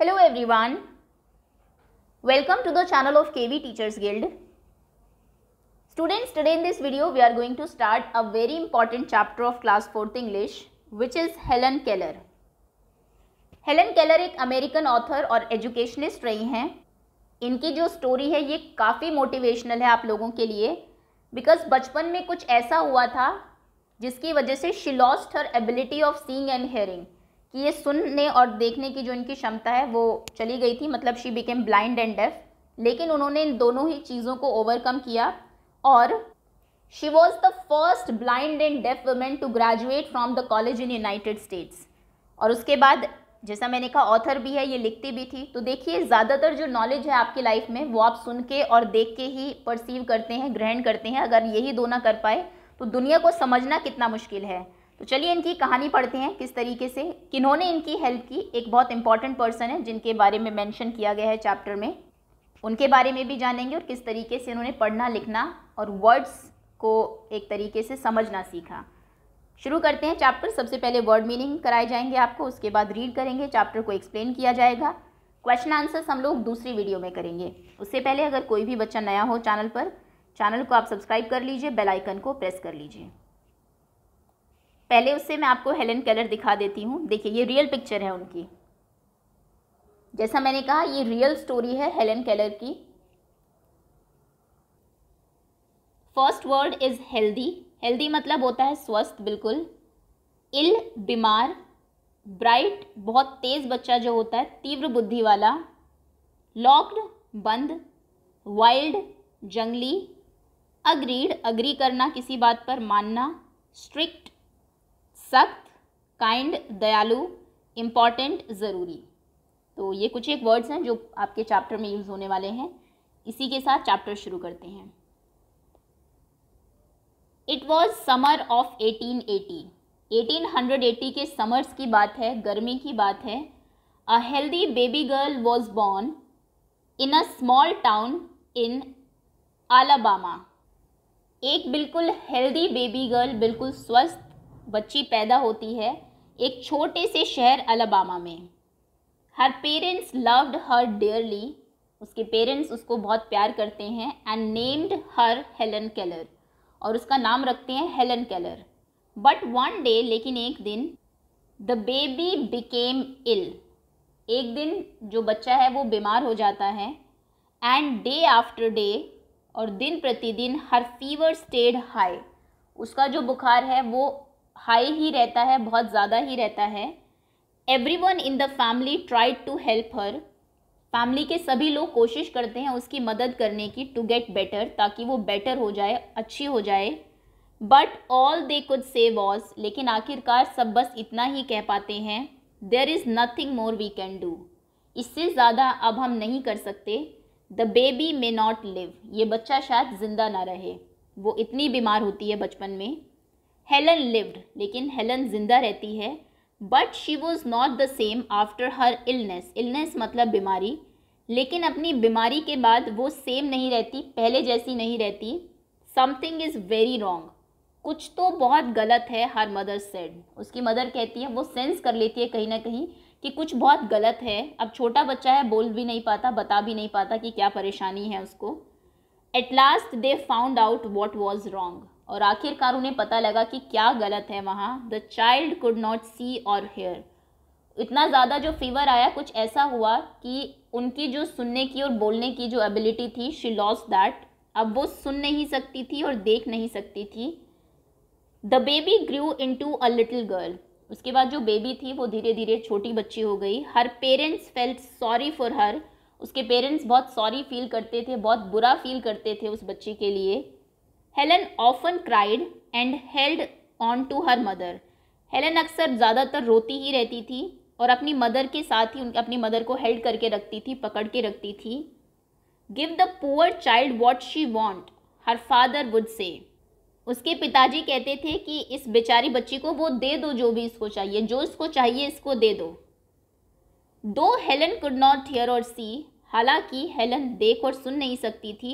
Hello everyone. Welcome to the channel of KV Teachers Guild. Students, today in this video we are going to start a very important chapter of class 4th English which is Helen Keller. Helen Keller एक American author और educationist रही हैं इनकी जो story है ये काफ़ी motivational है आप लोगों के लिए बिकॉज बचपन में कुछ ऐसा हुआ था जिसकी वजह से she lost her ability of seeing and hearing कि ये सुनने और देखने की जो इनकी क्षमता है वो चली गई थी मतलब she became blind and deaf लेकिन उन्होंने इन दोनों ही चीज़ों को ओवरकम किया और she was the first blind and deaf women to graduate from the college in United States और उसके बाद जैसा मैंने कहा ऑथर भी है ये लिखती भी थी तो देखिए ज़्यादातर जो नॉलेज है आपकी लाइफ में वो आप सुन के और देख के ही परसीव करते हैं ग्रहण करते हैं अगर यही दो ना कर पाए तो दुनिया को समझना कितना मुश्किल है तो चलिए इनकी कहानी पढ़ते हैं किस तरीके से किन्होंने इनकी हेल्प की एक बहुत इंपॉर्टेंट पर्सन है जिनके बारे में मेंशन किया गया है चैप्टर में उनके बारे में भी जानेंगे और किस तरीके से इन्होंने पढ़ना लिखना और वर्ड्स को एक तरीके से समझना सीखा शुरू करते हैं चैप्टर सबसे पहले वर्ड मीनिंग कराए जाएंगे आपको उसके बाद रीड करेंगे चैप्टर को एक्सप्लेन किया जाएगा क्वेश्चन आंसर्स हम लोग दूसरी वीडियो में करेंगे उससे पहले अगर कोई भी बच्चा नया हो चैनल पर चैनल को आप सब्सक्राइब कर लीजिए बेल आइकन को प्रेस कर लीजिए पहले उससे मैं आपको हेलन केलर दिखा देती हूँ देखिए ये रियल पिक्चर है उनकी जैसा मैंने कहा ये रियल स्टोरी है हेलन केलर की first word is healthy healthy मतलब होता है स्वस्थ बिल्कुल इल बीमार ब्राइट बहुत तेज़ बच्चा जो होता है तीव्र बुद्धि वाला लॉक्ड बंद वाइल्ड जंगली अग्रीड अग्री करना किसी बात पर मानना स्ट्रिक्ट सख्त काइंड दयालु इम्पॉर्टेंट ज़रूरी तो ये कुछ एक वर्ड्स हैं जो आपके चैप्टर में यूज़ होने वाले हैं इसी के साथ चैप्टर शुरू करते हैं इट वॉज समर ऑफ 1880 1880 के समर्स की बात है गर्मी की बात है a healthy baby girl was born in a small town in Alabama एक बिल्कुल हेल्दी बेबी गर्ल बिल्कुल स्वस्थ बच्ची पैदा होती है एक छोटे से शहर अलबामा में her parents loved her dearly उसके पेरेंट्स उसको बहुत प्यार करते हैं and named her Helen Keller और उसका नाम रखते हैं Helen Keller but one day लेकिन एक दिन द बेबी बिकेम इल एक दिन जो बच्चा है वो बीमार हो जाता है एंड डे आफ्टर डे और दिन प्रतिदिन हर फीवर स्टेड हाई उसका जो बुखार है वो हाई ही रहता है बहुत ज़्यादा ही रहता है everyone in the family try to help her family के सभी लोग कोशिश करते हैं उसकी मदद करने की टू गेट बेटर ताकि वो बेटर हो जाए अच्छी हो जाए but all they could say was लेकिन आखिरकार सब बस इतना ही कह पाते हैं there is nothing more we can do इससे ज़्यादा अब हम नहीं कर सकते the baby may not live ये बच्चा शायद ज़िंदा ना रहे वो इतनी बीमार होती है बचपन में हेलन लिव्ड लेकिन हेलन जिंदा रहती है but she was not the same after her illness illness मतलब बीमारी लेकिन अपनी बीमारी के बाद वो सेम नहीं रहती पहले जैसी नहीं रहती समथिंग इज़ वेरी रॉन्ग कुछ तो बहुत गलत है हर मदर सेड उसकी मदर कहती है वो सेंस कर लेती है कहीं ना कहीं कि कुछ बहुत गलत है अब छोटा बच्चा है बोल भी नहीं पाता बता भी नहीं पाता कि क्या परेशानी है उसको at last they found out what was wrong और आखिरकार उन्हें पता लगा कि क्या गलत है वहाँ the child could not see और हेयर इतना ज़्यादा जो फीवर आया कुछ ऐसा हुआ कि उनकी जो सुनने की और बोलने की जो एबिलिटी थी शी लॉस दैट अब वो सुन नहीं सकती थी और देख नहीं सकती थी the baby grew into a little girl उसके बाद जो बेबी थी वो धीरे धीरे छोटी बच्ची हो गई her parents felt sorry for her उसके पेरेंट्स बहुत सॉरी फील करते थे बहुत बुरा फील करते थे उस बच्ची के लिए Helen often cried and held on to her mother Helen अक्सर ज़्यादातर रोती ही रहती थी और अपनी मदर के साथ ही उन अपनी मदर को हेल्ड करके रखती थी पकड़ के रखती थी give the poor child what she want her father would say उसके पिताजी कहते थे कि इस बेचारी बच्ची को वो दे दो जो भी इसको चाहिए जो इसको चाहिए इसको दे दो दो हेलन कुड नॉट हियर और सी हालांकि हेलन देख और सुन नहीं सकती थी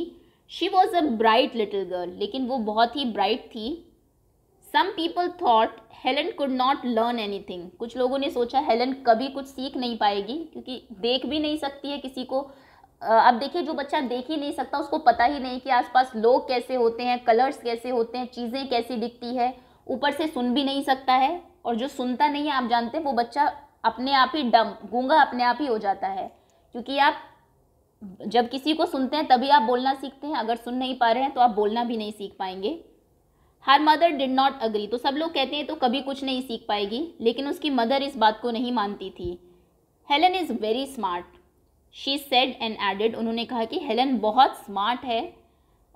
she was a bright little girl लेकिन वो बहुत ही ब्राइट थी some people thought Helen could not learn anything कुछ लोगों ने सोचा हेलन कभी कुछ सीख नहीं पाएगी क्योंकि देख भी नहीं सकती है किसी को अब देखिए जो बच्चा देख ही नहीं सकता उसको पता ही नहीं कि आसपास लोग कैसे होते हैं कलर्स कैसे होते हैं चीज़ें कैसी दिखती है ऊपर से सुन भी नहीं सकता है और जो सुनता नहीं है आप जानते हैं वो बच्चा अपने आप ही डम गूंगा अपने आप ही हो जाता है क्योंकि आप जब किसी को सुनते हैं तभी आप बोलना सीखते हैं अगर सुन नहीं पा रहे हैं तो आप बोलना भी नहीं सीख पाएंगे her mother did not agree तो सब लोग कहते हैं तो कभी कुछ नहीं सीख पाएगी लेकिन उसकी मदर इस बात को नहीं मानती थी Helen is very smart she said and added उन्होंने कहा कि हेलन बहुत स्मार्ट है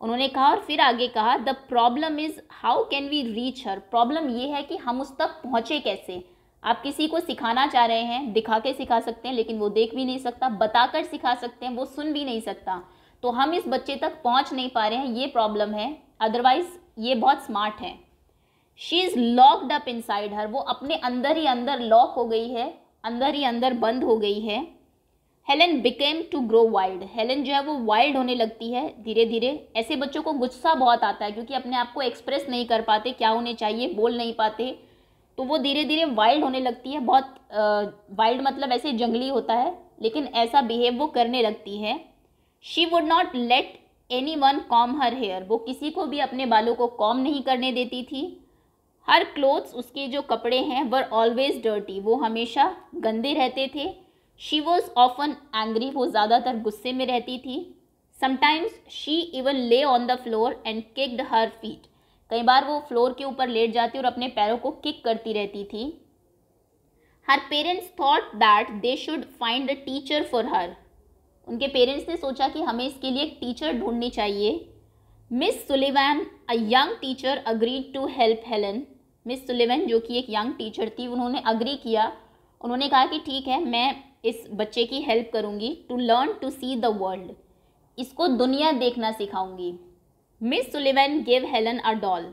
उन्होंने कहा और फिर आगे कहा the problem is how can we reach her problem ये है कि हम उस तक पहुँचे कैसे आप किसी को सिखाना चाह रहे हैं दिखा के सिखा सकते हैं लेकिन वो देख भी नहीं सकता बताकर सिखा सकते हैं वो सुन भी नहीं सकता तो हम इस बच्चे तक पहुंच नहीं पा रहे हैं ये प्रॉब्लम है अदरवाइज ये बहुत स्मार्ट है she is locked up side her वो अपने अंदर ही अंदर लॉक हो गई है अंदर ही अंदर बंद हो गई है Helen became to grow wild Helen जो है वो वाइल्ड होने लगती है धीरे धीरे ऐसे बच्चों को गुस्सा बहुत आता है क्योंकि अपने आप को एक्सप्रेस नहीं कर पाते क्या होने चाहिए बोल नहीं पाते तो वो धीरे धीरे वाइल्ड होने लगती है बहुत वाइल्ड मतलब ऐसे जंगली होता है लेकिन ऐसा बिहेव वो करने लगती है she would not let anyone comb her hair वो किसी को भी अपने बालों को कॉम नहीं करने देती थी हर क्लोथ्स उसके जो कपड़े हैं वर ऑलवेज डर्टी वो हमेशा गंदे रहते थे शी वॉज ऑफन एंग्री वो ज़्यादातर गुस्से में रहती थी sometimes she even lay on the floor and kicked her feet कई बार वो फ्लोर के ऊपर लेट जाती और अपने पैरों को किक करती रहती थी her parents thought that they should find a teacher for her उनके पेरेंट्स ने सोचा कि हमें इसके लिए एक टीचर ढूंढनी चाहिए Miss Sullivan a young teacher agreed to help Helen Miss Sullivan जो कि एक यंग टीचर थी उन्होंने अग्री किया उन्होंने कहा कि ठीक है मैं इस बच्चे की हेल्प करूँगी to learn to see the world इसको दुनिया देखना सिखाऊंगी Miss Sullivan give Helen a doll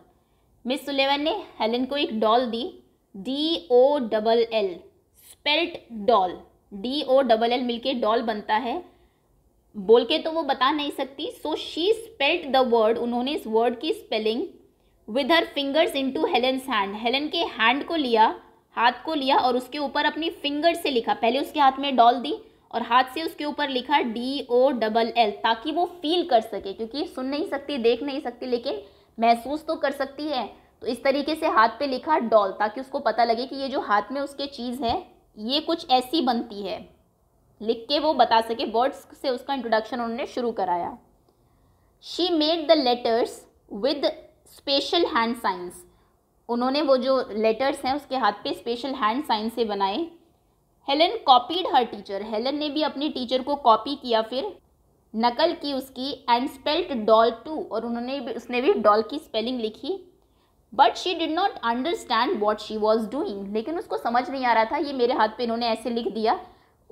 Miss Sullivan ने हेलन को एक डॉल दी D O double L spelt doll D O double L मिलके डॉल बनता है बोल के तो वो बता नहीं सकती so she spelt the word उन्होंने इस वर्ड की spelling with her fingers into Helen's hand Helen के हैंड को लिया हाथ को लिया और उसके ऊपर अपनी फिंगर से लिखा पहले उसके हाथ में डॉल दी और हाथ से उसके ऊपर लिखा डी ओ डबल एल ताकि वो फील कर सके क्योंकि सुन नहीं सकती देख नहीं सकती लेकिन महसूस तो कर सकती है तो इस तरीके से हाथ पे लिखा डॉल ताकि उसको पता लगे कि ये जो हाथ में उसके चीज़ है ये कुछ ऐसी बनती है लिख के वो बता सके वर्ड्स से उसका इंट्रोडक्शन उन्होंने शुरू कराया she made the letters with special hand signs उन्होंने वो जो लेटर्स हैं उसके हाथ पे स्पेशल हैंड साइंस से बनाए Helen copied her teacher Helen ने भी अपनी टीचर को कॉपी किया फिर नकल की उसकी एंड स्पेल्ट डॉल टू और उन्होंने भी उसने भी डॉल की स्पेलिंग लिखी but she did not understand what she was doing लेकिन उसको समझ नहीं आ रहा था ये मेरे हाथ पे इन्होंने ऐसे लिख दिया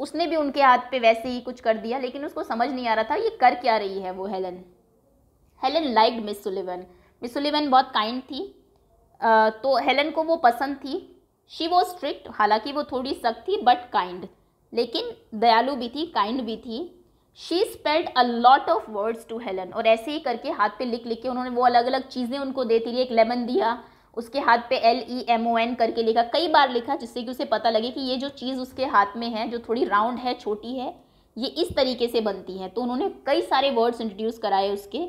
उसने भी उनके हाथ पे वैसे ही कुछ कर दिया लेकिन उसको समझ नहीं आ रहा था ये कर क्या रही है वो Helen Helen like Miss Sullivan Miss Sullivan बहुत काइंड थी तो हेलन को वो पसंद थी शी वो स्ट्रिक्ट हालांकि वो थोड़ी सख्त थी बट काइंड लेकिन दयालु भी थी काइंड भी थी she spelled a lot of words to Helen और ऐसे ही करके हाथ पे लिख लिख के उन्होंने वो अलग अलग चीज़ें उनको देती रही एक लेमन दिया उसके हाथ पे L E M O N करके लिखा कई बार लिखा जिससे कि उसे पता लगे कि ये जो चीज़ उसके हाथ में है जो थोड़ी राउंड है छोटी है ये इस तरीके से बनती है तो उन्होंने कई सारे वर्ड्स इंट्रोड्यूस कराए उसके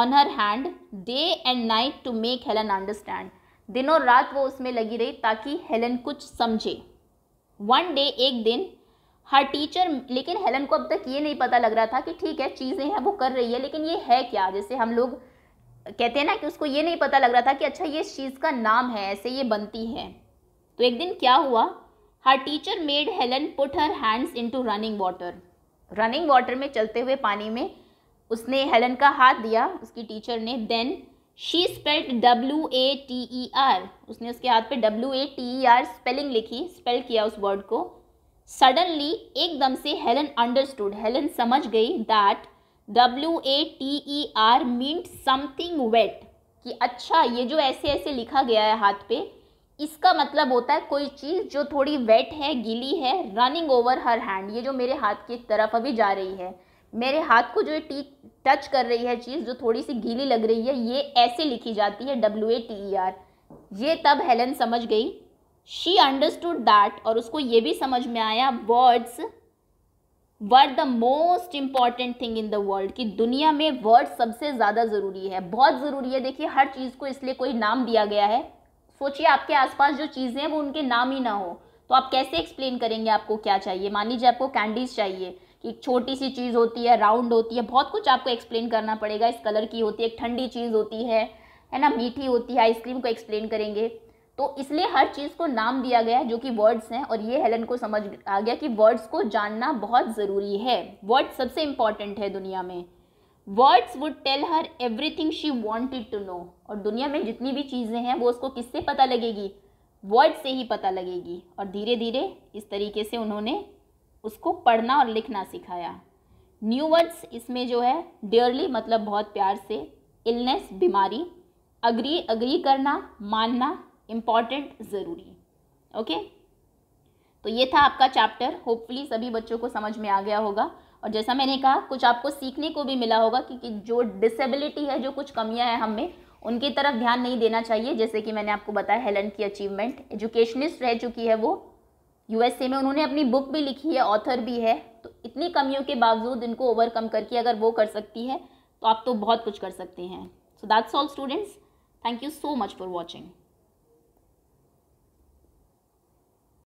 on her hand day and night to make Helen understand दिनों रात वो उसमें लगी रही ताकि हेलन कुछ समझे वन डे एक दिन हर टीचर लेकिन हेलन को अब तक ये नहीं पता लग रहा था कि ठीक है चीज़ें हैं वो कर रही है लेकिन ये है क्या जैसे हम लोग कहते हैं ना कि उसको ये नहीं पता लग रहा था कि अच्छा ये चीज़ का नाम है ऐसे ये बनती है तो एक दिन क्या हुआ her teacher made Helen put her hands to running water running water में चलते हुए पानी में उसने हेलन का हाथ दिया उसकी टीचर ने then she spelled W A T E R उसने उसके हाथ पे W A T E R spelling लिखी स्पेल किया उस वर्ड को सडनली एकदम से हेलन अंडरस्टूड हेलन समझ गई that W A T E R meant something wet कि अच्छा ये जो ऐसे ऐसे लिखा गया है हाथ पे इसका मतलब होता है कोई चीज़ जो थोड़ी वेट है गीली है रनिंग ओवर हर हैंड ये जो मेरे हाथ की तरफ अभी जा रही है मेरे हाथ को जो टी टच कर रही है चीज़ जो थोड़ी सी गीली लग रही है ये ऐसे लिखी जाती है W A T E R ये तब हेलन समझ गई शी अंडरस्टूड दैट और उसको ये भी समझ में आया words were the most important thing in the world कि दुनिया में वर्ड सबसे ज़्यादा ज़रूरी है बहुत ज़रूरी है देखिए हर चीज़ को इसलिए कोई नाम दिया गया है सोचिए आपके आसपास जो चीज़ें हैं वो उनके नाम ही ना हो तो आप कैसे एक्सप्लेन करेंगे आपको क्या चाहिए मान लीजिए आपको कैंडीज चाहिए कि एक छोटी सी चीज़ होती है राउंड होती है बहुत कुछ आपको एक्सप्लेन करना पड़ेगा इस कलर की होती है एक ठंडी चीज़ होती है है ना मीठी होती है आइसक्रीम को एक्सप्लेन करेंगे तो इसलिए हर चीज़ को नाम दिया गया है जो कि वर्ड्स हैं और ये हेलन को समझ आ गया कि वर्ड्स को जानना बहुत ज़रूरी है वर्ड्स सबसे इम्पॉर्टेंट है दुनिया में words would tell her everything she wanted to know और दुनिया में जितनी भी चीज़ें हैं वो उसको किससे पता लगेगी वर्ड से ही पता लगेगी और धीरे धीरे इस तरीके से उन्होंने उसको पढ़ना और लिखना सिखाया न्यू वर्ड्स इसमें जो है डेयरली मतलब बहुत प्यार से इलनेस बीमारी अग्री अग्री करना मानना इम्पॉर्टेंट ज़रूरी ओके तो ये था आपका चैप्टर होपफुली सभी बच्चों को समझ में आ गया होगा और जैसा मैंने कहा कुछ आपको सीखने को भी मिला होगा क्योंकि जो डिसेबिलिटी है जो कुछ कमियां हैं हम में उनकी तरफ ध्यान नहीं देना चाहिए जैसे कि मैंने आपको बताया हेलन की अचीवमेंट एजुकेशनिस्ट रह चुकी है वो यूएसए में उन्होंने अपनी बुक भी लिखी है ऑथर भी है तो इतनी कमियों के बावजूद इनको ओवरकम करके अगर वो कर सकती है तो आप तो बहुत कुछ कर सकते हैं so that's all students thank you so much for watching